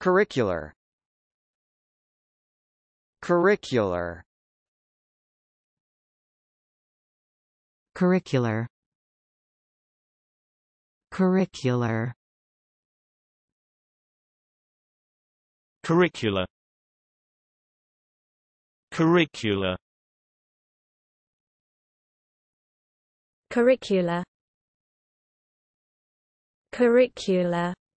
Curricular Curricular Curricular Curricular Curricular Curricular Curricular Curricular